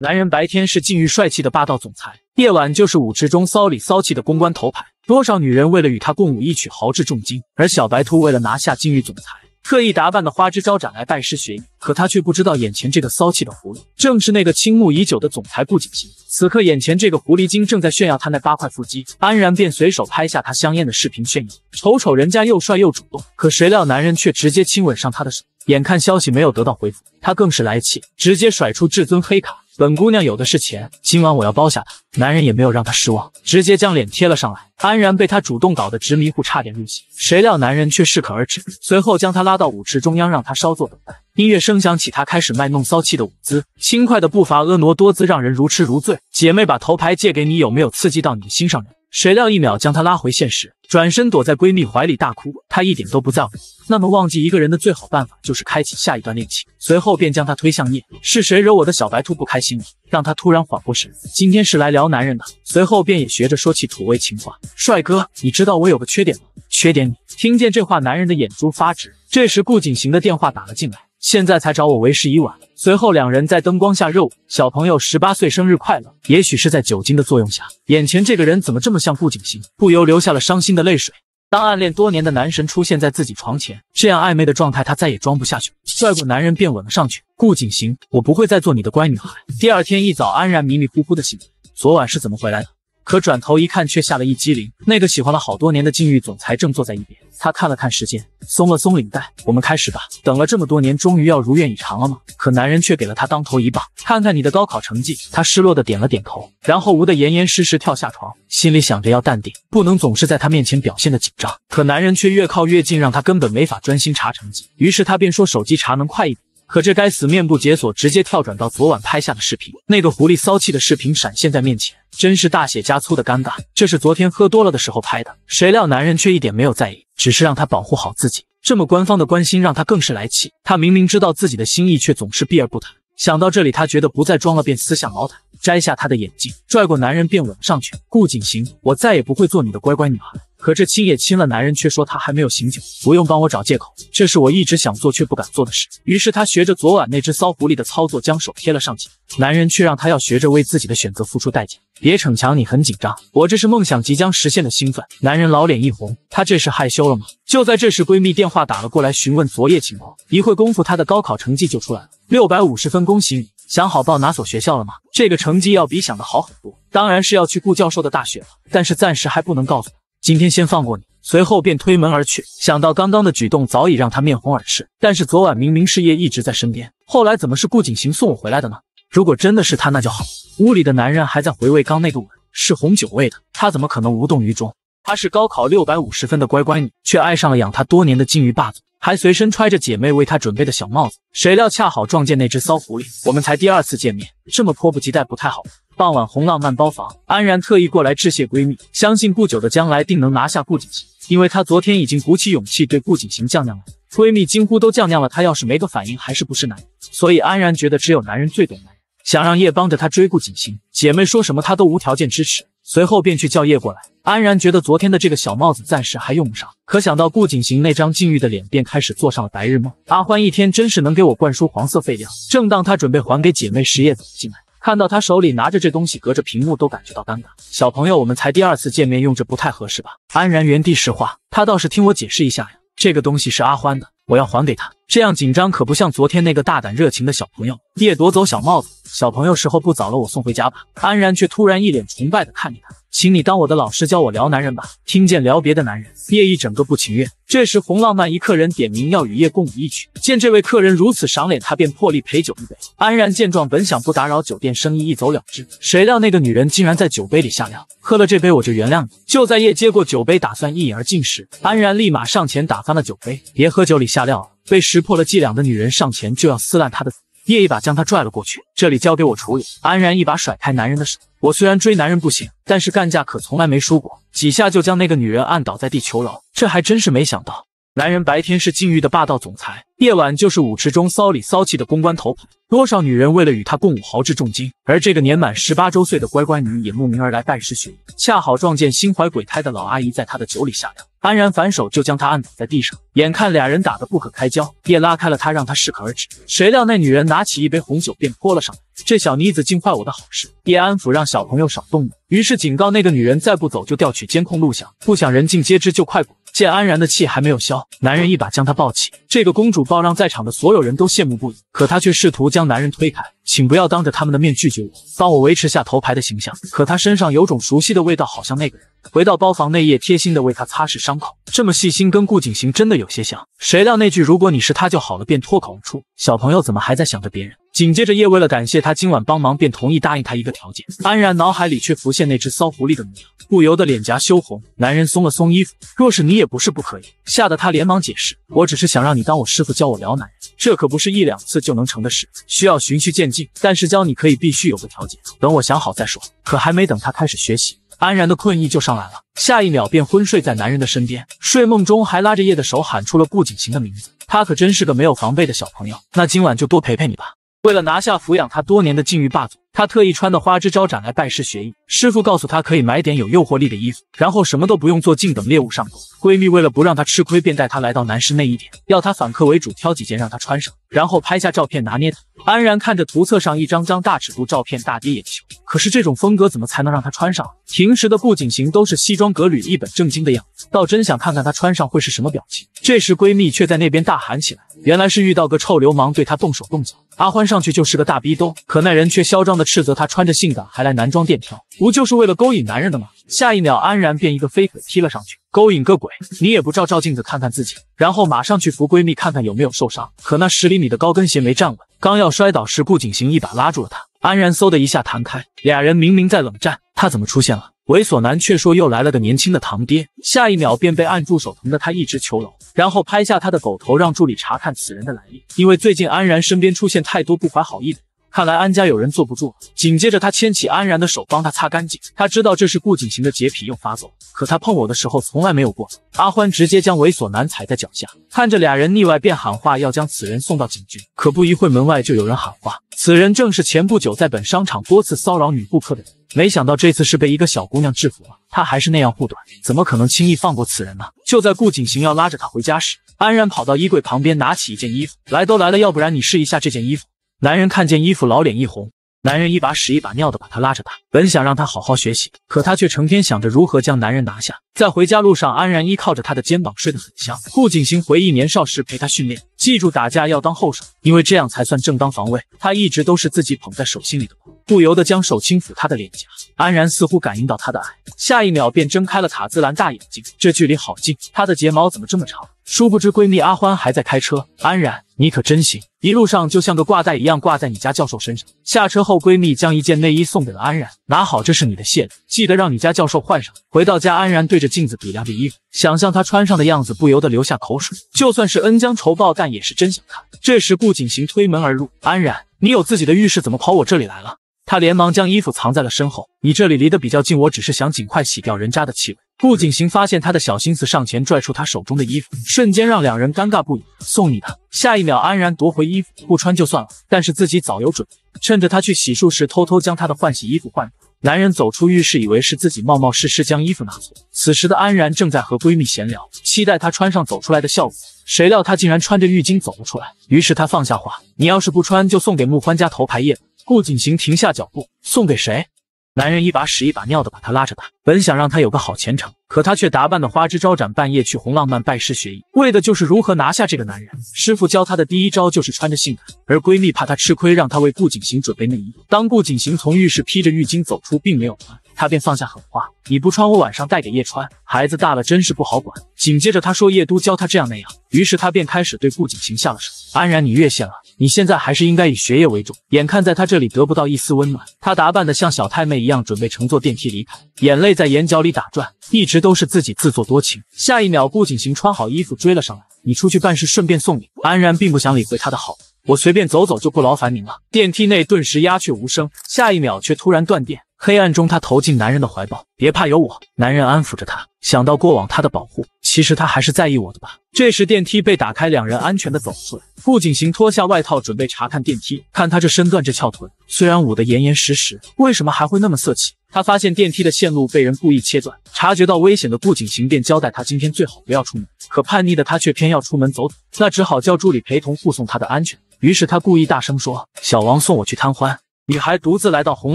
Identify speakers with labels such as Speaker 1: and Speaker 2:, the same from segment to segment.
Speaker 1: 男人白天是禁欲帅气的霸道总裁，夜晚就是舞池中骚里骚气的公关头牌。多少女人为了与他共舞一曲豪掷重金，而小白兔为了拿下禁欲总裁，特意打扮的花枝招展来拜师学艺。可他却不知道，眼前这个骚气的狐狸，正是那个倾慕已久的总裁顾景行。此刻，眼前这个狐狸精正在炫耀他那八块腹肌，安然便随手拍下他香艳的视频炫耀，瞅瞅人家又帅又主动。可谁料男人却直接亲吻上他的手，眼看消息没有得到回复，他更是来气，直接甩出至尊黑卡。本姑娘有的是钱，今晚我要包下他。男人也没有让她失望，直接将脸贴了上来。安然被他主动搞得直迷糊，差点入戏。谁料男人却适可而止，随后将她拉到舞池中央，让她稍作等待。音乐声响起，他开始卖弄骚气的舞姿，轻快的步伐，婀娜多姿，让人如痴如醉。姐妹把头牌借给你，有没有刺激到你的心上人？谁料一秒将她拉回现实，转身躲在闺蜜怀里大哭。她一点都不在乎。那么忘记一个人的最好办法就是开启下一段恋情。随后便将他推向夜。是谁惹我的小白兔不开心了？让他突然缓过神。今天是来聊男人的。随后便也学着说起土味情话：“帅哥，你知道我有个缺点吗？缺点你。”听见这话，男人的眼珠发直。这时顾景行的电话打了进来。现在才找我，为时已晚。随后两人在灯光下热舞。小朋友十八岁生日快乐！也许是在酒精的作用下，眼前这个人怎么这么像顾景行？不由流下了伤心的泪水。当暗恋多年的男神出现在自己床前，这样暧昧的状态，他再也装不下去，拽过男人便吻了上去。顾景行，我不会再做你的乖女孩。第二天一早，安然迷迷糊糊的醒，昨晚是怎么回来的？可转头一看，却吓了一激灵。那个喜欢了好多年的禁欲总裁正坐在一边。他看了看时间，松了松领带：“我们开始吧。”等了这么多年，终于要如愿以偿了吗？可男人却给了他当头一棒：“看看你的高考成绩。”他失落的点了点头，然后捂得严严实实跳下床，心里想着要淡定，不能总是在他面前表现的紧张。可男人却越靠越近，让他根本没法专心查成绩。于是他便说：“手机查能快一点。”可这该死面部解锁直接跳转到昨晚拍下的视频，那个狐狸骚气的视频闪现在面前，真是大写加粗的尴尬。这是昨天喝多了的时候拍的，谁料男人却一点没有在意，只是让他保护好自己。这么官方的关心让他更是来气。他明明知道自己的心意，却总是避而不谈。想到这里，他觉得不再装了，便撕下毛毯，摘下他的眼镜，拽过男人便吻了上去。顾景行，我再也不会做你的乖乖女儿。可这亲也亲了，男人却说他还没有醒酒，不用帮我找借口。这是我一直想做却不敢做的事。于是他学着昨晚那只骚狐狸的操作，将手贴了上去。男人却让他要学着为自己的选择付出代价。别逞强，你很紧张。我这是梦想即将实现的兴奋。男人老脸一红，他这是害羞了吗？就在这时，闺蜜电话打了过来，询问昨夜情况。一会功夫，她的高考成绩就出来了，六百五十分，恭喜你！想好报哪所学校了吗？这个成绩要比想的好很多，当然是要去顾教授的大学了，但是暂时还不能告诉你。今天先放过你，随后便推门而去。想到刚刚的举动，早已让他面红耳赤。但是昨晚明明是叶一直在身边，后来怎么是顾景行送我回来的呢？如果真的是他，那就好。屋里的男人还在回味刚那个吻，是红酒味的。他怎么可能无动于衷？他是高考六百五十分的乖乖女，却爱上了养他多年的金鱼霸总。还随身揣着姐妹为她准备的小帽子，谁料恰好撞见那只骚狐狸。我们才第二次见面，这么迫不及待不太好。傍晚，红浪漫包房，安然特意过来致谢闺蜜，相信不久的将来定能拿下顾景行，因为她昨天已经鼓起勇气对顾景行降娘了。闺蜜惊呼都降娘了，她要是没个反应还是不是男人？所以安然觉得只有男人最懂男人，想让叶帮着她追顾景行，姐妹说什么她都无条件支持。随后便去叫叶过来。安然觉得昨天的这个小帽子暂时还用不上，可想到顾景行那张禁欲的脸，便开始做上了白日梦。阿欢一天真是能给我灌输黄色废料。正当他准备还给姐妹时，叶走了进来，看到他手里拿着这东西，隔着屏幕都感觉到尴尬。小朋友，我们才第二次见面，用这不太合适吧？安然原地石化，他倒是听我解释一下呀，这个东西是阿欢的，我要还给他。这样紧张可不像昨天那个大胆热情的小朋友。叶夺走小帽子，小朋友，时候不早了，我送回家吧。安然却突然一脸崇拜的看着他，请你当我的老师，教我撩男人吧。听见撩别的男人，叶一整个不情愿。这时，红浪漫一客人点名要与叶共舞一曲，见这位客人如此赏脸，他便破例陪酒一杯。安然见状，本想不打扰酒店生意，一走了之，谁料那个女人竟然在酒杯里下料，喝了这杯我就原谅你。就在叶接过酒杯打算一饮而尽时，安然立马上前打翻了酒杯，别喝酒里下料了。被识破了伎俩的女人上前就要撕烂他的叶一把将他拽了过去。这里交给我处理。安然一把甩开男人的手。我虽然追男人不行，但是干架可从来没输过，几下就将那个女人按倒在地求饶。这还真是没想到，男人白天是禁欲的霸道总裁，夜晚就是舞池中骚里骚气的公关头牌。多少女人为了与他共舞豪掷重金，而这个年满十八周岁的乖乖女也慕名而来拜师学艺，恰好撞见心怀鬼胎的老阿姨在他的酒里下药。安然反手就将他按倒在地上，眼看俩人打得不可开交，叶拉开了他，让他适可而止。谁料那女人拿起一杯红酒便泼了上来，这小妮子竟坏我的好事！叶安抚让小朋友少动怒，于是警告那个女人再不走就调取监控录像，不想人尽皆知就快滚！见安然的气还没有消，男人一把将她抱起。这个公主抱让在场的所有人都羡慕不已，可她却试图将男人推开。请不要当着他们的面拒绝我，帮我维持下头牌的形象。可她身上有种熟悉的味道，好像那个人。回到包房，内，夜贴心的为他擦拭伤口，这么细心，跟顾景行真的有些像。谁料那句“如果你是他就好了”便脱口而出。小朋友怎么还在想着别人？紧接着，叶为了感谢他今晚帮忙，便同意答应他一个条件。安然脑海里却浮现那只骚狐狸的模样，不由得脸颊羞红。男人松了松衣服，若是你也不是不可以。吓得他连忙解释，我只是想让你当我师傅，教我撩男人，这可不是一两次就能成的事，需要循序渐进。但是教你可以必须有个条件，等我想好再说。可还没等他开始学习，安然的困意就上来了，下一秒便昏睡在男人的身边。睡梦中还拉着叶的手喊出了顾景行的名字。他可真是个没有防备的小朋友。那今晚就多陪陪你吧。为了拿下抚养他多年的禁欲霸总。她特意穿的花枝招展来拜师学艺，师傅告诉她可以买点有诱惑力的衣服，然后什么都不用做，静等猎物上钩。闺蜜为了不让她吃亏，便带她来到男士内衣店，要她反客为主挑几件让她穿上，然后拍下照片拿捏她。安然看着图册上一张张大尺度照片，大跌眼球。可是这种风格怎么才能让她穿上？平时的顾景行都是西装革履、一本正经的样子，倒真想看看他穿上会是什么表情。这时闺蜜却在那边大喊起来，原来是遇到个臭流氓，对他动手动脚。阿欢上去就是个大逼兜，可那人却嚣张。的斥责他穿着性感还来男装店挑，不就是为了勾引男人的吗？下一秒，安然便一个飞腿踢了上去，勾引个鬼！你也不照照镜子看看自己，然后马上去扶闺蜜看看有没有受伤。可那十厘米的高跟鞋没站稳，刚要摔倒时，顾景行一把拉住了她，安然嗖的一下弹开。俩人明明在冷战，他怎么出现了？猥琐男却说又来了个年轻的堂爹。下一秒便被按住手疼的他一直求饶，然后拍下他的狗头让助理查看此人的来历，因为最近安然身边出现太多不怀好意的。看来安家有人坐不住了。紧接着，他牵起安然的手，帮他擦干净。他知道这是顾景行的洁癖又发作，可他碰我的时候从来没有过。阿欢直接将猥琐男踩在脚下，看着俩人腻歪，便喊话要将此人送到警局。可不一会门外就有人喊话，此人正是前不久在本商场多次骚扰女顾客的人。没想到这次是被一个小姑娘制服了，她还是那样护短，怎么可能轻易放过此人呢？就在顾景行要拉着他回家时，安然跑到衣柜旁边，拿起一件衣服。来都来了，要不然你试一下这件衣服。男人看见衣服，老脸一红。男人一把屎一把尿的把他拉着打，本想让他好好学习，可他却成天想着如何将男人拿下。在回家路上，安然依靠着他的肩膀睡得很香。顾景行回忆年少时陪他训练，记住打架要当后手，因为这样才算正当防卫。他一直都是自己捧在手心里的。不由得将手轻抚她的脸颊，安然似乎感应到她的爱，下一秒便睁开了卡姿兰大眼睛。这距离好近，她的睫毛怎么这么长？殊不知闺蜜阿欢还在开车。安然，你可真行，一路上就像个挂袋一样挂在你家教授身上。下车后，闺蜜将一件内衣送给了安然，拿好，这是你的谢礼，记得让你家教授换上。回到家，安然对着镜子比量着衣服，想象她穿上的样子，不由得流下口水。就算是恩将仇报，但也是真想看。这时顾景行推门而入，安然，你有自己的浴室，怎么跑我这里来了？他连忙将衣服藏在了身后。你这里离得比较近，我只是想尽快洗掉人渣的气味。顾景行发现他的小心思，上前拽出他手中的衣服，瞬间让两人尴尬不已。送你的。下一秒，安然夺回衣服，不穿就算了，但是自己早有准备，趁着他去洗漱时，偷偷将他的换洗衣服换。男人走出浴室，以为是自己冒冒失失将衣服拿错。此时的安然正在和闺蜜闲聊，期待他穿上走出来的效果。谁料他竟然穿着浴巾走了出来。于是他放下话：“你要是不穿，就送给穆欢家头牌叶子。”顾景行停下脚步，送给谁？男人一把屎一把尿的把他拉扯大，本想让他有个好前程，可他却打扮的花枝招展，半夜去红浪漫拜师学艺，为的就是如何拿下这个男人。师傅教他的第一招就是穿着性感，而闺蜜怕她吃亏，让她为顾景行准备内衣。当顾景行从浴室披着浴巾走出，并没有穿，他便放下狠话：你不穿，我晚上带给叶川。孩子大了，真是不好管。紧接着他说叶都教他这样那样，于是他便开始对顾景行下了手。安然，你越线了。你现在还是应该以学业为重。眼看在他这里得不到一丝温暖，她打扮的像小太妹一样，准备乘坐电梯离开，眼泪在眼角里打转。一直都是自己自作多情。下一秒，顾景行穿好衣服追了上来：“你出去办事，顺便送你。”安然并不想理会他的好，我随便走走就不劳烦您了。电梯内顿时鸦雀无声，下一秒却突然断电。黑暗中，她投进男人的怀抱，别怕，有我。男人安抚着她，想到过往他的保护，其实他还是在意我的吧。这时电梯被打开，两人安全的走了出来。顾景行脱下外套，准备查看电梯。看他这身段，这翘臀，虽然捂得严严实实，为什么还会那么色气？他发现电梯的线路被人故意切断，察觉到危险的顾景行便交代他今天最好不要出门。可叛逆的他却偏要出门走走，那只好叫助理陪同护送他的安全。于是他故意大声说：“小王送我去贪欢。”女孩独自来到红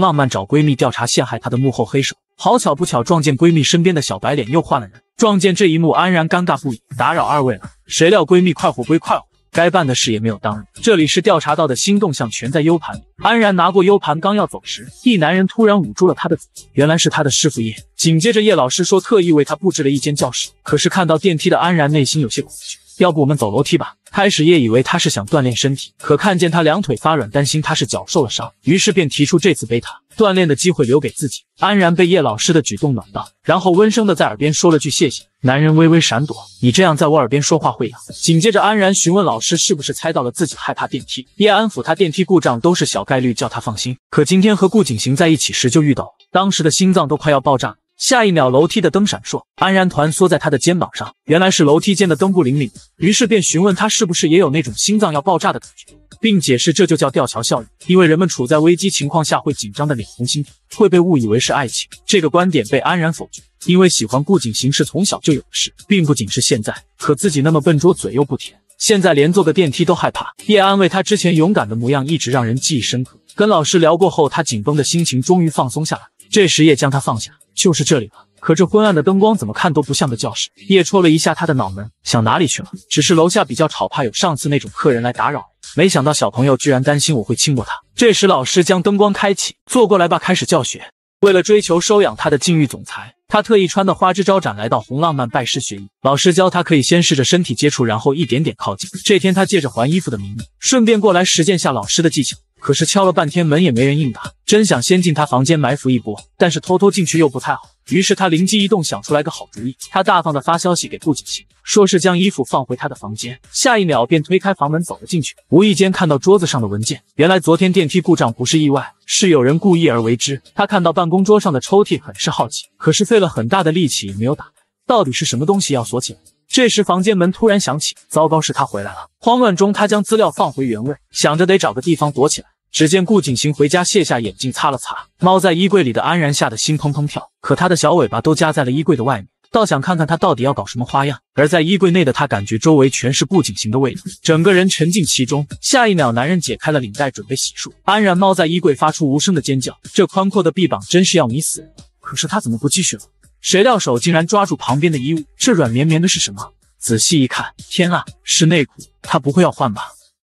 Speaker 1: 浪漫找闺蜜调查陷害她的幕后黑手，好巧不巧撞见闺蜜身边的小白脸又换了人，撞见这一幕安然尴尬不已，打扰二位了。谁料闺蜜快活归快活，该办的事也没有耽误，这里是调查到的新动向，全在 U 盘里。安然拿过 U 盘，刚要走时，一男人突然捂住了她的嘴，原来是她的师傅叶。紧接着叶老师说特意为他布置了一间教室，可是看到电梯的安然内心有些恐惧。要不我们走楼梯吧。开始叶以为他是想锻炼身体，可看见他两腿发软，担心他是脚受了伤，于是便提出这次背他锻炼的机会留给自己。安然被叶老师的举动暖到，然后温声的在耳边说了句谢谢。男人微微闪躲，你这样在我耳边说话会痒。紧接着安然询问老师是不是猜到了自己害怕电梯。叶安抚他，电梯故障都是小概率，叫他放心。可今天和顾景行在一起时就遇到了，当时的心脏都快要爆炸。下一秒，楼梯的灯闪烁，安然团缩在他的肩膀上。原来是楼梯间的灯不灵敏，于是便询问他是不是也有那种心脏要爆炸的感觉，并解释这就叫吊桥效应，因为人们处在危机情况下会紧张的脸红心跳，会被误以为是爱情。这个观点被安然否决，因为喜欢顾景行是从小就有的事，并不仅是现在。可自己那么笨拙，嘴又不甜，现在连坐个电梯都害怕。叶安慰他，之前勇敢的模样一直让人记忆深刻。跟老师聊过后，他紧绷的心情终于放松下来。这时叶将他放下。就是这里了，可这昏暗的灯光怎么看都不像个教室。叶戳了一下他的脑门，想哪里去了？只是楼下比较吵，怕有上次那种客人来打扰。没想到小朋友居然担心我会亲过他。这时老师将灯光开启，坐过来吧，开始教学。为了追求收养他的禁欲总裁，他特意穿的花枝招展来到红浪漫拜师学艺。老师教他可以先试着身体接触，然后一点点靠近。这天他借着还衣服的名义，顺便过来实践下老师的技巧。可是敲了半天门也没人应答，真想先进他房间埋伏一波，但是偷偷进去又不太好。于是他灵机一动，想出来个好主意。他大方的发消息给顾景行，说是将衣服放回他的房间。下一秒便推开房门走了进去，无意间看到桌子上的文件，原来昨天电梯故障不是意外，是有人故意而为之。他看到办公桌上的抽屉，很是好奇，可是费了很大的力气也没有打开，到底是什么东西要锁起来？这时房间门突然响起，糟糕，是他回来了。慌乱中他将资料放回原位，想着得找个地方躲起来。只见顾景行回家卸下眼镜，擦了擦。猫在衣柜里的安然吓得心砰砰跳，可他的小尾巴都夹在了衣柜的外面，倒想看看他到底要搞什么花样。而在衣柜内的他，感觉周围全是顾景行的味道，整个人沉浸其中。下一秒，男人解开了领带，准备洗漱。安然猫在衣柜发出无声的尖叫。这宽阔的臂膀真是要迷死人。可是他怎么不继续了？谁料手竟然抓住旁边的衣物，这软绵绵的是什么？仔细一看，天啊，是内裤。他不会要换吧？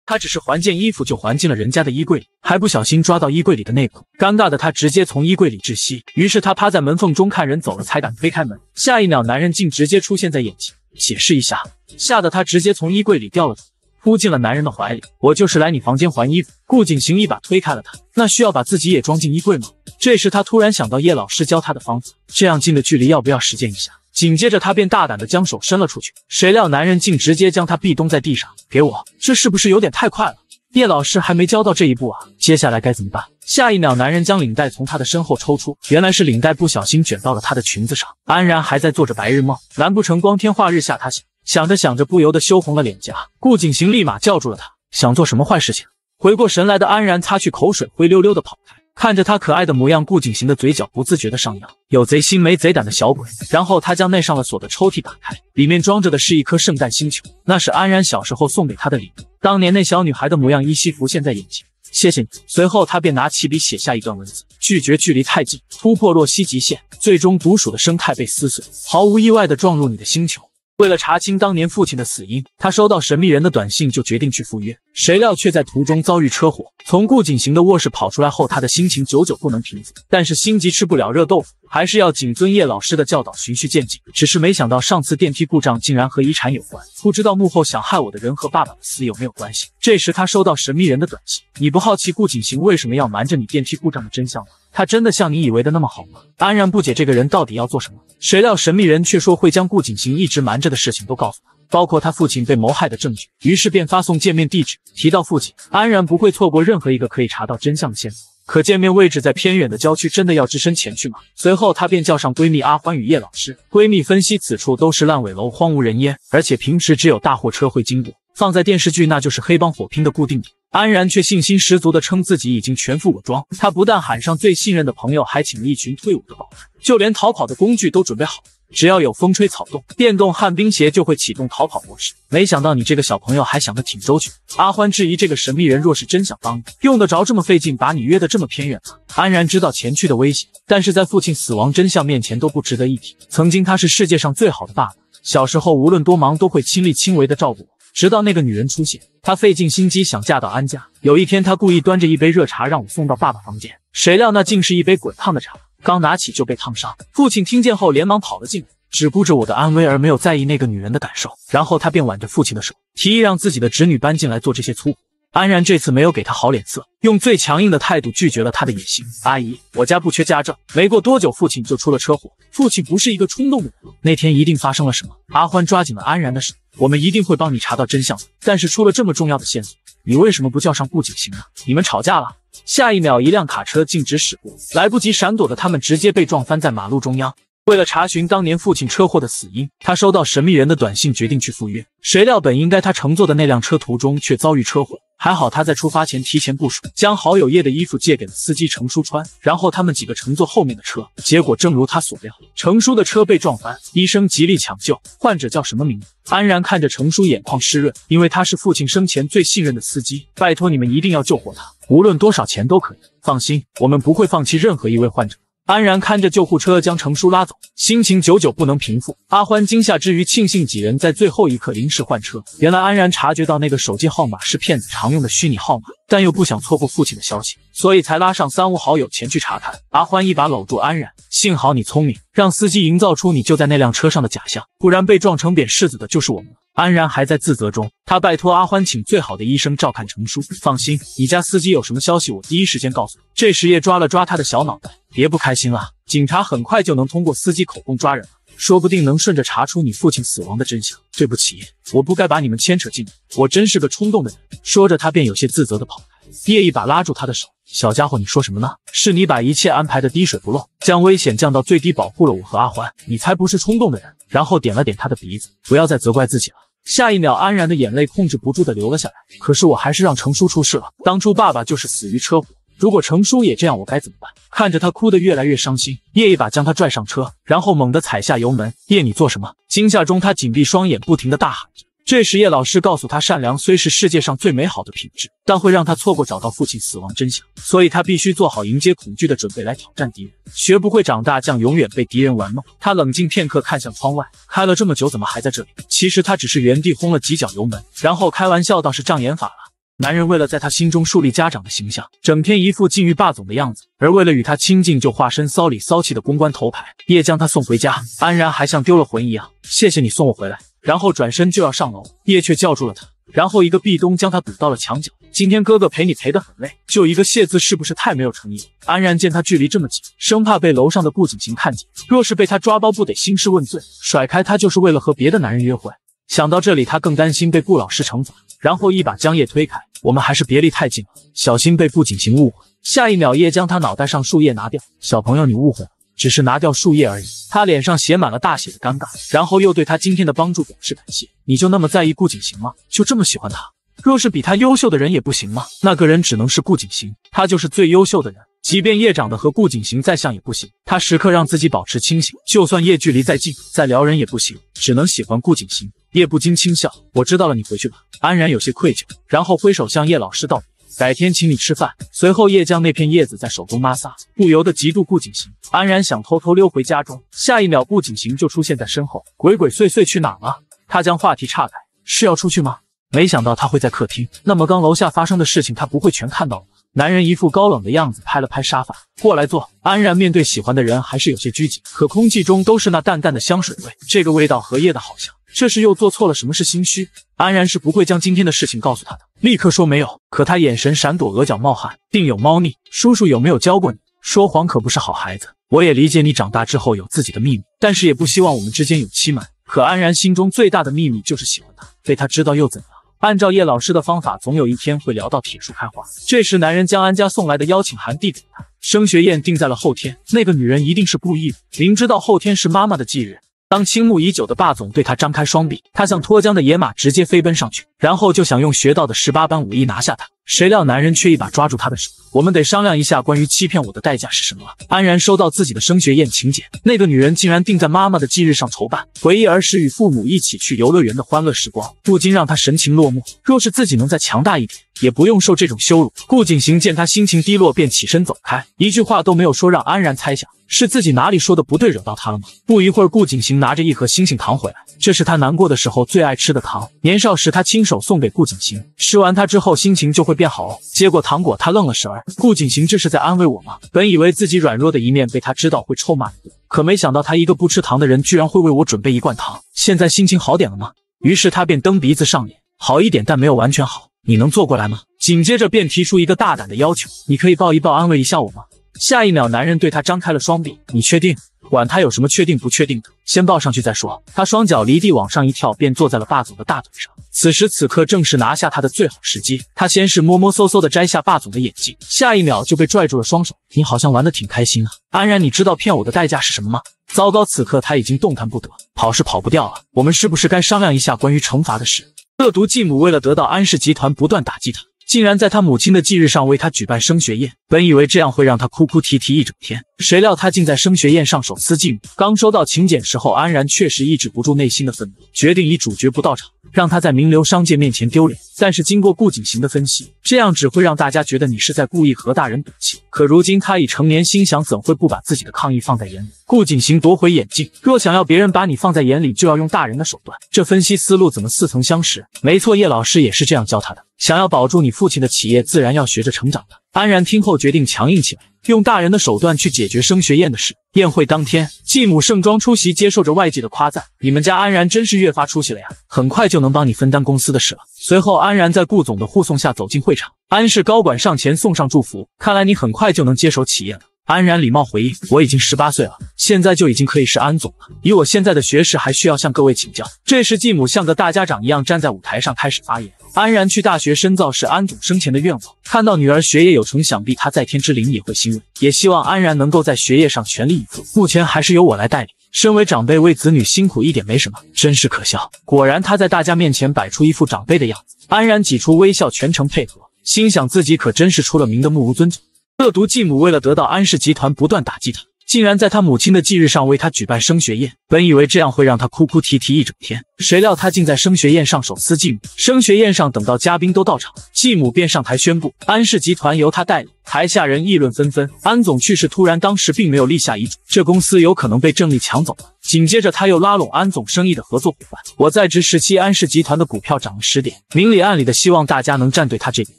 Speaker 1: 他只是还件衣服，就还进了人家的衣柜里，还不小心抓到衣柜里的内裤，尴尬的他直接从衣柜里窒息。于是他趴在门缝中看人走了，才敢推开门。下一秒，男人竟直接出现在眼前，解释一下，吓得他直接从衣柜里掉了头，扑进了男人的怀里。我就是来你房间还衣服。顾景行一把推开了他，那需要把自己也装进衣柜吗？这时他突然想到叶老师教他的方子，这样近的距离要不要实践一下？紧接着，他便大胆地将手伸了出去，谁料男人竟直接将他壁咚在地上。给我，这是不是有点太快了？叶老师还没教到这一步啊，接下来该怎么办？下一秒，男人将领带从他的身后抽出，原来是领带不小心卷到了他的裙子上。安然还在做着白日梦，难不成光天化日下他想想着想着，不由得羞红了脸颊。顾景行立马叫住了他，想做什么坏事情？回过神来的安然擦去口水，灰溜溜的跑开。看着他可爱的模样，顾景行的嘴角不自觉的上扬。有贼心没贼胆的小鬼。然后他将那上了锁的抽屉打开，里面装着的是一颗圣诞星球，那是安然小时候送给他的礼物。当年那小女孩的模样依稀浮现在眼前。谢谢你。随后他便拿起笔写下一段文字：拒绝距离太近，突破洛希极限，最终毒鼠的生态被撕碎，毫无意外的撞入你的星球。为了查清当年父亲的死因，他收到神秘人的短信，就决定去赴约。谁料却在途中遭遇车祸。从顾景行的卧室跑出来后，他的心情久久不能平复。但是心急吃不了热豆腐，还是要谨遵叶老师的教导，循序渐进。只是没想到上次电梯故障竟然和遗产有关，不知道幕后想害我的人和爸爸的死有没有关系。这时他收到神秘人的短信：“你不好奇顾景行为什么要瞒着你电梯故障的真相吗？”他真的像你以为的那么好吗？安然不解，这个人到底要做什么？谁料神秘人却说会将顾景行一直瞒着的事情都告诉他，包括他父亲被谋害的证据。于是便发送见面地址，提到父亲，安然不会错过任何一个可以查到真相的线索。可见面位置在偏远的郊区，真的要只身前去吗？随后他便叫上闺蜜阿欢与叶老师。闺蜜分析，此处都是烂尾楼，荒无人烟，而且平时只有大货车会经过，放在电视剧那就是黑帮火拼的固定点。安然却信心十足地称自己已经全副武装。他不但喊上最信任的朋友，还请了一群退伍的保安，就连逃跑的工具都准备好了。只要有风吹草动，电动旱冰鞋就会启动逃跑模式。没想到你这个小朋友还想得挺周全。阿欢质疑这个神秘人，若是真想帮你，用得着这么费劲把你约得这么偏远吗？安然知道前去的危险，但是在父亲死亡真相面前都不值得一提。曾经他是世界上最好的爸爸，小时候无论多忙都会亲力亲为的照顾我。直到那个女人出现，她费尽心机想嫁到安家。有一天，她故意端着一杯热茶让我送到爸爸房间，谁料那竟是一杯滚烫的茶，刚拿起就被烫伤。父亲听见后连忙跑了进来，只顾着我的安危而没有在意那个女人的感受。然后他便挽着父亲的手，提议让自己的侄女搬进来做这些粗活。安然这次没有给他好脸色，用最强硬的态度拒绝了他的野心。阿姨，我家不缺家政。没过多久，父亲就出了车祸。父亲不是一个冲动的人，那天一定发生了什么。阿欢抓紧了安然的手。我们一定会帮你查到真相的。但是出了这么重要的线索，你为什么不叫上顾景行呢？你们吵架了？下一秒，一辆卡车径直驶过，来不及闪躲的他们直接被撞翻在马路中央。为了查询当年父亲车祸的死因，他收到神秘人的短信，决定去赴约。谁料，本应该他乘坐的那辆车途中却遭遇车祸。还好他在出发前提前部署，将好友叶的衣服借给了司机程叔穿，然后他们几个乘坐后面的车。结果正如他所料，程叔的车被撞翻，医生极力抢救。患者叫什么名字？安然看着程叔，眼眶湿润，因为他是父亲生前最信任的司机。拜托你们一定要救活他，无论多少钱都可以。放心，我们不会放弃任何一位患者。安然看着救护车将程叔拉走，心情久久不能平复。阿欢惊吓之余，庆幸几人在最后一刻临时换车。原来安然察觉到那个手机号码是骗子常用的虚拟号码，但又不想错过父亲的消息，所以才拉上三五好友前去查看。阿欢一把搂住安然，幸好你聪明，让司机营造出你就在那辆车上的假象，不然被撞成扁柿子的就是我们。安然还在自责中，他拜托阿欢请最好的医生照看程叔。放心，你家司机有什么消息，我第一时间告诉你。这时叶抓了抓他的小脑袋，别不开心了。警察很快就能通过司机口供抓人了，说不定能顺着查出你父亲死亡的真相。对不起，我不该把你们牵扯进来，我真是个冲动的人。说着，他便有些自责的跑开。叶一把拉住他的手，小家伙，你说什么呢？是你把一切安排的滴水不漏，将危险降到最低，保护了我和阿欢。你才不是冲动的人。然后点了点他的鼻子，不要再责怪自己了。下一秒，安然的眼泪控制不住的流了下来。可是我还是让程叔出事了。当初爸爸就是死于车祸，如果程叔也这样，我该怎么办？看着他哭得越来越伤心，叶一把将他拽上车，然后猛地踩下油门。叶，你做什么？惊吓中，他紧闭双眼，不停的大喊着。这时，叶老师告诉他，善良虽是世界上最美好的品质，但会让他错过找到父亲死亡真相。所以他必须做好迎接恐惧的准备，来挑战敌人。学不会长大，将永远被敌人玩弄。他冷静片刻，看向窗外，开了这么久，怎么还在这里？其实他只是原地轰了几脚油门，然后开玩笑，倒是障眼法了。男人为了在他心中树立家长的形象，整天一副禁欲霸总的样子，而为了与他亲近，就化身骚里骚气的公关头牌。叶将他送回家，安然还像丢了魂一样，谢谢你送我回来。然后转身就要上楼，叶却叫住了他，然后一个壁咚将他堵到了墙角。今天哥哥陪你陪得很累，就一个谢字，是不是太没有诚意？安然见他距离这么近，生怕被楼上的顾景行看见，若是被他抓包，不得兴师问罪？甩开他就是为了和别的男人约会？想到这里，他更担心被顾老师惩罚，然后一把将叶推开。我们还是别离太近了，小心被顾景行误会。下一秒，叶将他脑袋上树叶拿掉。小朋友，你误会了。只是拿掉树叶而已，他脸上写满了大写的尴尬，然后又对他今天的帮助表示感谢。你就那么在意顾景行吗？就这么喜欢他？若是比他优秀的人也不行吗？那个人只能是顾景行，他就是最优秀的人，即便叶长得和顾景行再像也不行。他时刻让自己保持清醒，就算叶距离再近再撩人也不行，只能喜欢顾景行。叶不禁轻笑，我知道了，你回去吧。安然有些愧疚，然后挥手向叶老师道别。改天请你吃饭。随后叶将那片叶子在手中摩挲，不由得嫉妒顾景行。安然想偷偷溜回家中，下一秒顾景行就出现在身后，鬼鬼祟祟去哪了？他将话题岔开，是要出去吗？没想到他会在客厅。那么刚楼下发生的事情，他不会全看到了。男人一副高冷的样子，拍了拍沙发，过来坐。安然面对喜欢的人还是有些拘谨，可空气中都是那淡淡的香水味，这个味道和叶的好像，这是又做错了什么？事？心虚？安然是不会将今天的事情告诉他的。立刻说没有，可他眼神闪躲，额角冒汗，定有猫腻。叔叔有没有教过你，说谎可不是好孩子？我也理解你长大之后有自己的秘密，但是也不希望我们之间有欺瞒。可安然心中最大的秘密就是喜欢他，被他知道又怎样？按照叶老师的方法，总有一天会聊到铁树开花。这时，男人将安家送来的邀请函递给他，升学宴定在了后天。那个女人一定是故意的，明知道后天是妈妈的忌日。当倾慕已久的霸总对他张开双臂，他像脱缰的野马，直接飞奔上去。然后就想用学到的十八般武艺拿下他，谁料男人却一把抓住他的手。我们得商量一下，关于欺骗我的代价是什么安然收到自己的升学宴请柬，那个女人竟然定在妈妈的忌日上筹办。回忆儿时与父母一起去游乐园的欢乐时光，不禁让他神情落寞。若是自己能再强大一点，也不用受这种羞辱。顾景行见他心情低落，便起身走开，一句话都没有说，让安然猜想是自己哪里说的不对，惹到他了吗？不一会儿，顾景行拿着一盒星星糖回来。这是他难过的时候最爱吃的糖。年少时，他亲手送给顾景行，吃完它之后心情就会变好。接过糖果，他愣了神儿。顾景行这是在安慰我吗？本以为自己软弱的一面被他知道会臭骂一顿，可没想到他一个不吃糖的人，居然会为我准备一罐糖。现在心情好点了吗？于是他便蹬鼻子上脸，好一点，但没有完全好。你能坐过来吗？紧接着便提出一个大胆的要求：你可以抱一抱，安慰一下我吗？下一秒，男人对他张开了双臂。你确定？管他有什么确定不确定的，先抱上去再说。他双脚离地往上一跳，便坐在了霸总的大腿上。此时此刻正是拿下他的最好时机。他先是摸摸搜搜的摘下霸总的眼镜，下一秒就被拽住了双手。你好像玩的挺开心啊，安然，你知道骗我的代价是什么吗？糟糕，此刻他已经动弹不得，跑是跑不掉了。我们是不是该商量一下关于惩罚的事？恶毒继母为了得到安氏集团，不断打击他，竟然在他母亲的忌日上为他举办升学宴。本以为这样会让他哭哭啼啼一整天。谁料他竟在升学宴上手撕继母。刚收到请柬时候，安然确实抑制不住内心的愤怒，决定以主角不到场，让他在名流商界面前丢脸。但是经过顾景行的分析，这样只会让大家觉得你是在故意和大人赌气。可如今他已成年，心想怎会不把自己的抗议放在眼里？顾景行夺回眼镜，若想要别人把你放在眼里，就要用大人的手段。这分析思路怎么似曾相识？没错，叶老师也是这样教他的。想要保住你父亲的企业，自然要学着成长的。安然听后决定强硬起来。用大人的手段去解决升学宴的事。宴会当天，继母盛装出席，接受着外界的夸赞。你们家安然真是越发出息了呀，很快就能帮你分担公司的事了。随后，安然在顾总的护送下走进会场，安氏高管上前送上祝福。看来你很快就能接手企业了。安然礼貌回应：“我已经十八岁了，现在就已经可以是安总了。以我现在的学识，还需要向各位请教。”这时，继母像个大家长一样站在舞台上开始发言：“安然去大学深造是安总生前的愿望，看到女儿学业有成，想必他在天之灵也会欣慰。也希望安然能够在学业上全力以赴。目前还是由我来代理。身为长辈，为子女辛苦一点没什么，真是可笑。果然，他在大家面前摆出一副长辈的样子。安然挤出微笑，全程配合，心想自己可真是出了名的目无尊长。”恶毒继母为了得到安氏集团，不断打击他，竟然在他母亲的忌日上为他举办升学宴。本以为这样会让他哭哭啼啼一整天，谁料他竟在升学宴上手撕继母。升学宴上，等到嘉宾都到场，继母便上台宣布安氏集团由他代理。台下人议论纷纷：安总去世突然，当时并没有立下遗嘱，这公司有可能被郑立抢走了。紧接着，他又拉拢安总生意的合作伙伴。我在职时期，安氏集团的股票涨了十点，明里暗里的希望大家能站对他这边。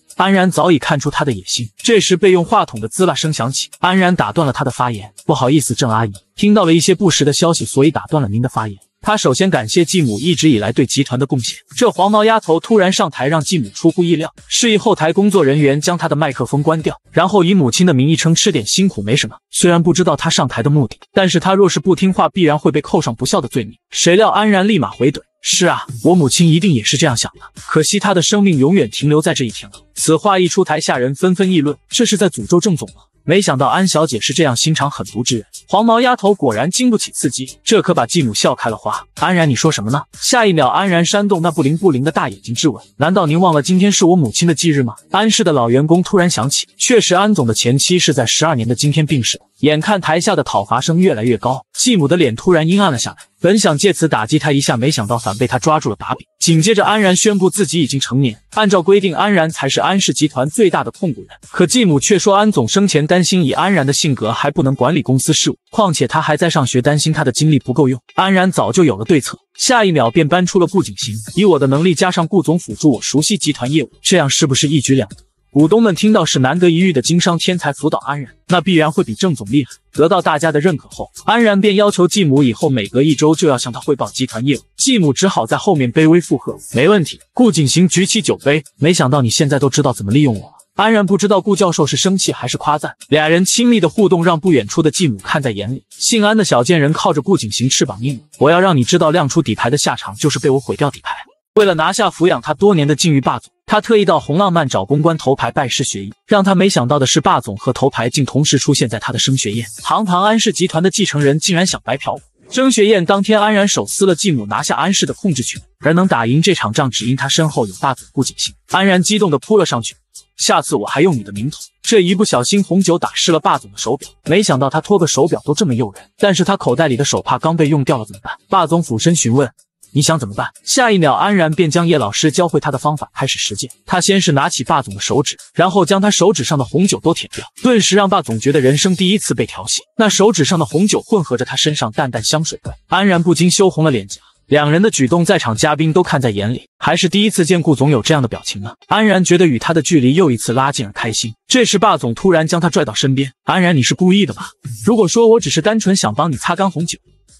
Speaker 1: 安然早已看出他的野心。这时，备用话筒的滋啦声响起，安然打断了他的发言。不好意思，郑阿姨，听到了一些不实的消息，所以打断了您的发言。他首先感谢继母一直以来对集团的贡献。这黄毛丫头突然上台，让继母出乎意料，示意后台工作人员将他的麦克风关掉，然后以母亲的名义称吃点辛苦没什么。虽然不知道他上台的目的，但是他若是不听话，必然会被扣上不孝的罪名。谁料安然立马回怼：“是啊，我母亲一定也是这样想的。可惜她的生命永远停留在这一天了。”此话一出，台下人纷纷议论：“这是在诅咒郑总吗？”没想到安小姐是这样心肠狠毒之人，黄毛丫头果然经不起刺激，这可把继母笑开了花。安然，你说什么呢？下一秒，安然煽动那不灵不灵的大眼睛质问：难道您忘了今天是我母亲的忌日吗？安氏的老员工突然想起，确实，安总的前妻是在十二年的今天病逝的。眼看台下的讨伐声越来越高，继母的脸突然阴暗了下来。本想借此打击他一下，没想到反被他抓住了把柄。紧接着，安然宣布自己已经成年，按照规定，安然才是安氏集团最大的控股人。可继母却说，安总生前担心以安然的性格还不能管理公司事务，况且他还在上学，担心他的精力不够用。安然早就有了对策，下一秒便搬出了顾景行：“以我的能力加上顾总辅助，我熟悉集团业务，这样是不是一举两得？”股东们听到是难得一遇的经商天才辅导安然，那必然会比郑总厉害。得到大家的认可后，安然便要求继母以后每隔一周就要向他汇报集团业务。继母只好在后面卑微附和：“没问题。”顾景行举起酒杯，没想到你现在都知道怎么利用我了。安然不知道顾教授是生气还是夸赞，俩人亲密的互动让不远处的继母看在眼里。姓安的小贱人靠着顾景行翅膀硬，我要让你知道亮出底牌的下场就是被我毁掉底牌。为了拿下抚养他多年的禁欲霸总。他特意到红浪漫找公关头牌拜师学艺，让他没想到的是，霸总和头牌竟同时出现在他的升学宴。堂堂安氏集团的继承人，竟然想白嫖我！升学宴当天，安然手撕了继母，拿下安氏的控制权。而能打赢这场仗，只因他身后有霸总顾景星。安然激动地扑了上去：“下次我还用你的名头！”这一不小心，红酒打湿了霸总的手表。没想到他脱个手表都这么诱人，但是他口袋里的手帕刚被用掉了，怎么办？霸总俯身询问。你想怎么办？下一秒，安然便将叶老师教会他的方法开始实践。他先是拿起霸总的手指，然后将他手指上的红酒都舔掉，顿时让霸总觉得人生第一次被调戏。那手指上的红酒混合着他身上淡淡香水味，安然不禁羞红了脸颊。两人的举动在场嘉宾都看在眼里，还是第一次见顾总有这样的表情呢。安然觉得与他的距离又一次拉近而开心。这时，霸总突然将他拽到身边：“安然，你是故意的吧？如果说我只是单纯想帮你擦干红酒，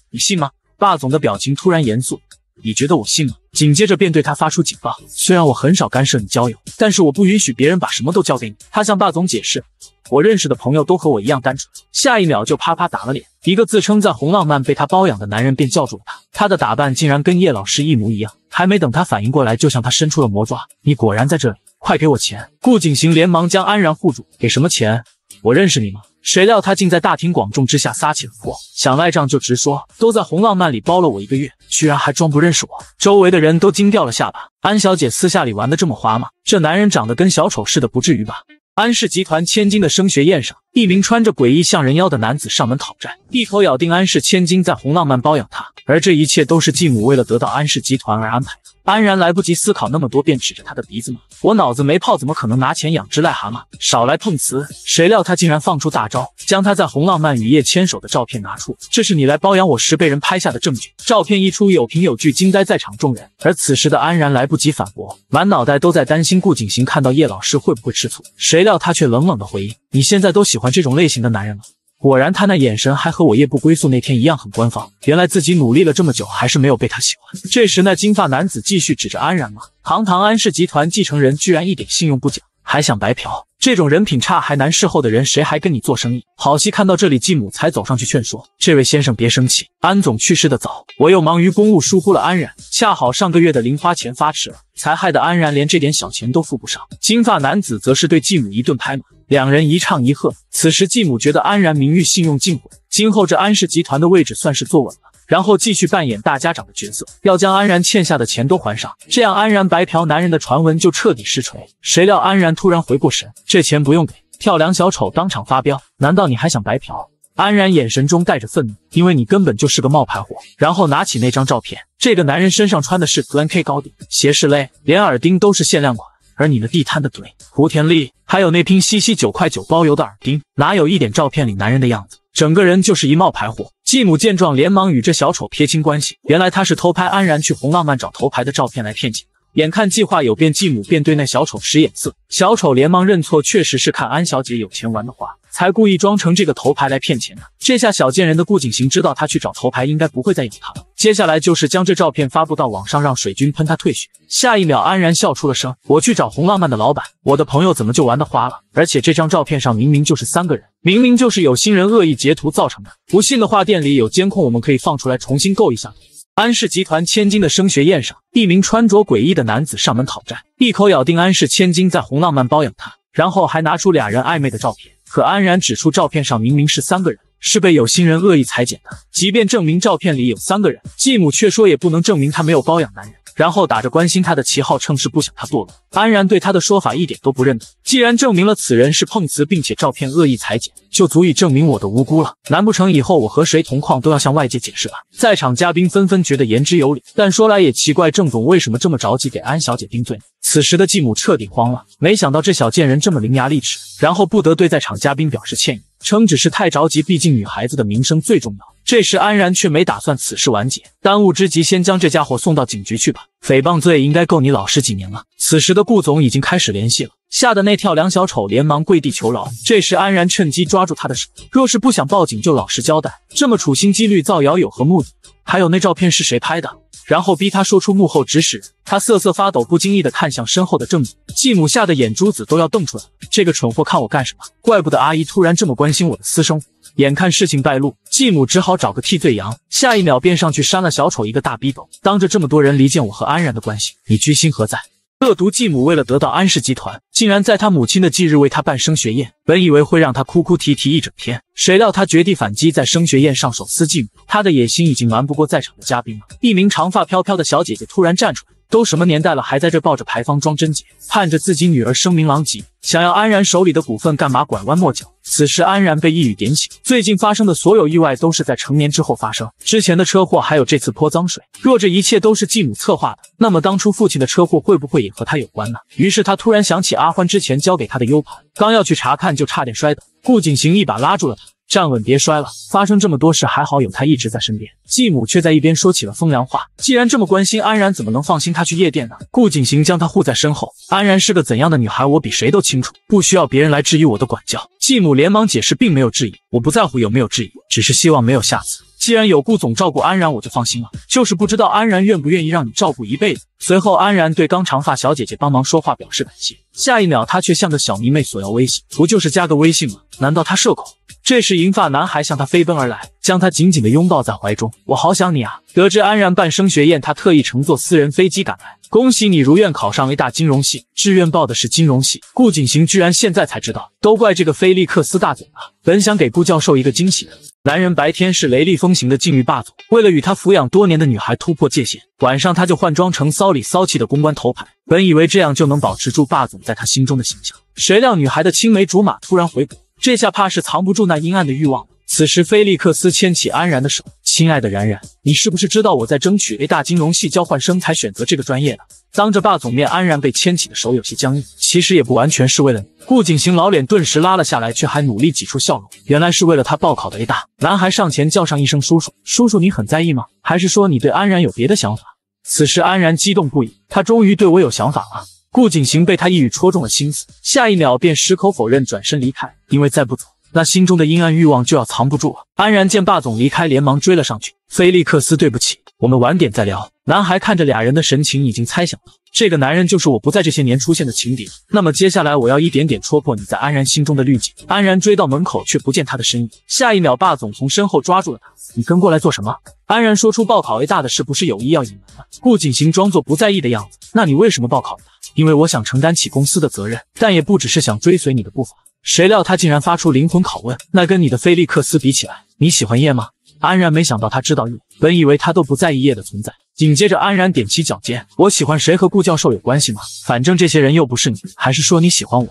Speaker 1: 你信吗？”霸总的表情突然严肃。你觉得我信吗？紧接着便对他发出警报。虽然我很少干涉你交友，但是我不允许别人把什么都交给你。他向霸总解释，我认识的朋友都和我一样单纯。下一秒就啪啪打了脸，一个自称在红浪漫被他包养的男人便叫住了他。他的打扮竟然跟叶老师一模一样，还没等他反应过来，就向他伸出了魔爪。你果然在这里，快给我钱！顾景行连忙将安然护住。给什么钱？我认识你吗？谁料他竟在大庭广众之下撒起了泼，想赖账就直说，都在红浪漫里包了我一个月，居然还装不认识我！周围的人都惊掉了下巴。安小姐私下里玩的这么花吗？这男人长得跟小丑似的，不至于吧？安氏集团千金的升学宴上，一名穿着诡异像人妖的男子上门讨债，一口咬定安氏千金在红浪漫包养他，而这一切都是继母为了得到安氏集团而安排。安然来不及思考那么多，便指着他的鼻子骂：“我脑子没泡，怎么可能拿钱养只癞蛤蟆？少来碰瓷！”谁料他竟然放出大招，将他在红浪漫雨夜牵手的照片拿出：“这是你来包养我时被人拍下的证据。”照片一出，有凭有据，惊呆在场众人。而此时的安然来不及反驳，满脑袋都在担心顾景行看到叶老师会不会吃醋。谁料他却冷冷的回应：“你现在都喜欢这种类型的男人了？”果然，他那眼神还和我夜不归宿那天一样很官方。原来自己努力了这么久，还是没有被他喜欢。这时，那金发男子继续指着安然骂：“堂堂安氏集团继承人，居然一点信用不讲！”还想白嫖？这种人品差还难伺候的人，谁还跟你做生意？好戏看到这里，继母才走上去劝说：“这位先生别生气，安总去世的早，我又忙于公务疏忽了安然，恰好上个月的零花钱发迟了，才害得安然连这点小钱都付不上。”金发男子则是对继母一顿拍马，两人一唱一和。此时继母觉得安然名誉信用尽毁，今后这安氏集团的位置算是坐稳了。然后继续扮演大家长的角色，要将安然欠下的钱都还上，这样安然白嫖男人的传闻就彻底失锤。谁料安然突然回过神，这钱不用给。跳梁小丑当场发飙，难道你还想白嫖？安然眼神中带着愤怒，因为你根本就是个冒牌货。然后拿起那张照片，这个男人身上穿的是 Glen K 高定，鞋是勒，连耳钉都是限量款，而你那地摊的嘴胡天丽，还有那拼夕夕九块九包邮的耳钉，哪有一点照片里男人的样子？整个人就是一冒牌货。继母见状，连忙与这小丑撇清关系。原来他是偷拍安然去红浪漫找头牌的照片来骗钱。眼看计划有变，继母便对那小丑使眼色，小丑连忙认错，确实是看安小姐有钱玩的花，才故意装成这个头牌来骗钱的。这下小贱人的顾景行知道他去找头牌，应该不会再咬他了。接下来就是将这照片发布到网上，让水军喷他退学。下一秒，安然笑出了声：“我去找红浪漫的老板，我的朋友怎么就玩的花了？而且这张照片上明明就是三个人，明明就是有心人恶意截图造成的。不信的话，店里有监控，我们可以放出来重新够一下。”安氏集团千金的升学宴上，一名穿着诡异的男子上门讨债，一口咬定安氏千金在红浪漫包养他，然后还拿出俩人暧昧的照片。可安然指出，照片上明明是三个人，是被有心人恶意裁剪的。即便证明照片里有三个人，继母却说也不能证明他没有包养男人。然后打着关心他的旗号，称是不想他堕落。安然对他的说法一点都不认同。既然证明了此人是碰瓷，并且照片恶意裁剪，就足以证明我的无辜了。难不成以后我和谁同框都要向外界解释吧？在场嘉宾纷纷觉得言之有理。但说来也奇怪，郑总为什么这么着急给安小姐定罪？此时的继母彻底慌了，没想到这小贱人这么伶牙俐齿。然后不得对在场嘉宾表示歉意，称只是太着急，毕竟女孩子的名声最重要。这时，安然却没打算此事完结，当务之急先将这家伙送到警局去吧。诽谤罪应该够你老实几年了。此时的顾总已经开始联系了，吓得那跳梁小丑连忙跪地求饶。这时，安然趁机抓住他的手，若是不想报警就老实交代，这么处心积虑造谣有何目的？还有那照片是谁拍的？然后逼他说出幕后指使人。他瑟瑟发抖，不经意地看向身后的正母继母，吓得眼珠子都要瞪出来了。这个蠢货看我干什么？怪不得阿姨突然这么关心我的私生活。眼看事情败露，继母只好找个替罪羊。下一秒便上去扇了小丑一个大逼斗，当着这么多人离间我和安然的关系，你居心何在？恶毒继母为了得到安氏集团，竟然在他母亲的忌日为他办升学宴。本以为会让他哭哭啼啼一整天，谁料他绝地反击，在升学宴上手撕继母。他的野心已经瞒不过在场的嘉宾了。一名长发飘飘的小姐姐突然站出来。都什么年代了，还在这抱着牌坊装贞洁，盼着自己女儿声名狼藉，想要安然手里的股份，干嘛拐弯抹角？此时安然被一语点醒，最近发生的所有意外都是在成年之后发生，之前的车祸还有这次泼脏水，若这一切都是继母策划的，那么当初父亲的车祸会不会也和他有关呢？于是他突然想起阿欢之前交给他的 U 盘，刚要去查看，就差点摔倒，顾景行一把拉住了他。站稳，别摔了！发生这么多事，还好有他一直在身边。继母却在一边说起了风凉话：“既然这么关心，安然怎么能放心她去夜店呢？”顾景行将她护在身后。安然是个怎样的女孩，我比谁都清楚，不需要别人来质疑我的管教。继母连忙解释，并没有质疑。我不在乎有没有质疑，只是希望没有下次。既然有顾总照顾安然，我就放心了。就是不知道安然愿不愿意让你照顾一辈子。随后，安然对刚长发小姐姐帮忙说话表示感谢。下一秒，她却向个小迷妹索要微信，不就是加个微信吗？难道她社恐？这时，银发男孩向他飞奔而来，将他紧紧的拥抱在怀中。我好想你啊！得知安然办升学宴，他特意乘坐私人飞机赶来。恭喜你如愿考上了大金融系，志愿报的是金融系。顾景行居然现在才知道，都怪这个菲利克斯大嘴巴。本想给顾教授一个惊喜的，男人白天是雷厉风行的禁欲霸总，为了与他抚养多年的女孩突破界限，晚上他就换装成骚里骚气的公关头牌。本以为这样就能保持住霸总在他心中的形象，谁料女孩的青梅竹马突然回国。这下怕是藏不住那阴暗的欲望。此时，菲利克斯牵起安然的手，亲爱的然然，你是不是知道我在争取 A 大金融系交换生才选择这个专业的？当着霸总面，安然被牵起的手有些僵硬。其实也不完全是为了你。顾景行老脸顿时拉了下来，却还努力挤出笑容。原来是为了他报考的 A 大。男孩上前叫上一声叔叔，叔叔，你很在意吗？还是说你对安然有别的想法？此时，安然激动不已，他终于对我有想法了。顾景行被他一语戳中了心思，下一秒便矢口否认，转身离开。因为再不走，那心中的阴暗欲望就要藏不住了。安然见霸总离开，连忙追了上去。菲利克斯，对不起，我们晚点再聊。男孩看着俩人的神情，已经猜想到。这个男人就是我不在这些年出现的情敌。那么接下来我要一点点戳破你在安然心中的滤镜。安然追到门口，却不见他的身影。下一秒，霸总从身后抓住了他：“你跟过来做什么？”安然说出报考 A 大的事，不是有意要隐瞒的。顾景行装作不在意的样子：“那你为什么报考？因为我想承担起公司的责任，但也不只是想追随你的步伐。”谁料他竟然发出灵魂拷问：“那跟你的菲利克斯比起来，你喜欢叶吗？”安然没想到他知道叶，本以为他都不在意叶的存在。紧接着，安然踮起脚尖，我喜欢谁和顾教授有关系吗？反正这些人又不是你，还是说你喜欢我？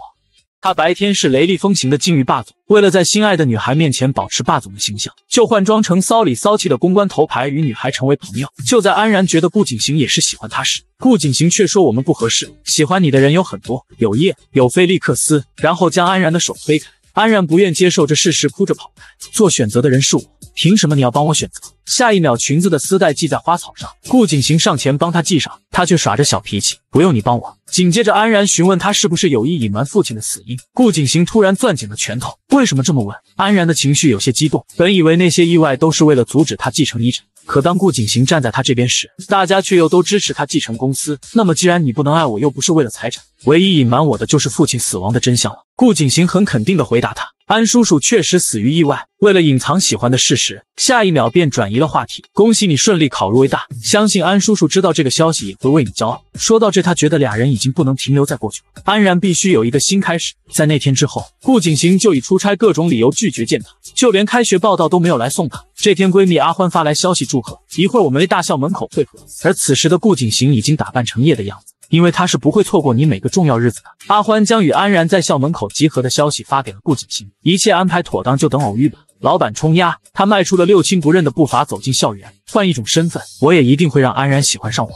Speaker 1: 他白天是雷厉风行的禁欲霸总，为了在心爱的女孩面前保持霸总的形象，就换装成骚里骚气的公关头牌，与女孩成为朋友。就在安然觉得顾景行也是喜欢他时，顾景行却说我们不合适，喜欢你的人有很多，有叶，有菲利克斯，然后将安然的手推开。安然不愿接受这事实，哭着跑开。做选择的人是我，凭什么你要帮我选择？下一秒，裙子的丝带系在花草上，顾景行上前帮他系上，他却耍着小脾气，不用你帮我。紧接着，安然询问他是不是有意隐瞒父亲的死因。顾景行突然攥紧了拳头，为什么这么问？安然的情绪有些激动，本以为那些意外都是为了阻止他继承遗产，可当顾景行站在他这边时，大家却又都支持他继承公司。那么既然你不能爱我，又不是为了财产，唯一隐瞒我的就是父亲死亡的真相了。顾景行很肯定的回答他：“安叔叔确实死于意外。为了隐藏喜欢的事实，下一秒便转移了话题。恭喜你顺利考入 a 大，相信安叔叔知道这个消息也会为你骄傲。”说到这，他觉得俩人已经不能停留在过去，安然必须有一个新开始。在那天之后，顾景行就以出差各种理由拒绝见他，就连开学报道都没有来送他。这天，闺蜜阿欢发来消息祝贺：“一会儿我们 a 大校门口汇合。”而此时的顾景行已经打扮成夜的样子。因为他是不会错过你每个重要日子的。阿欢将与安然在校门口集合的消息发给了顾景星，一切安排妥当，就等偶遇吧。老板冲压，他迈出了六亲不认的步伐走进校园，换一种身份，我也一定会让安然喜欢上我。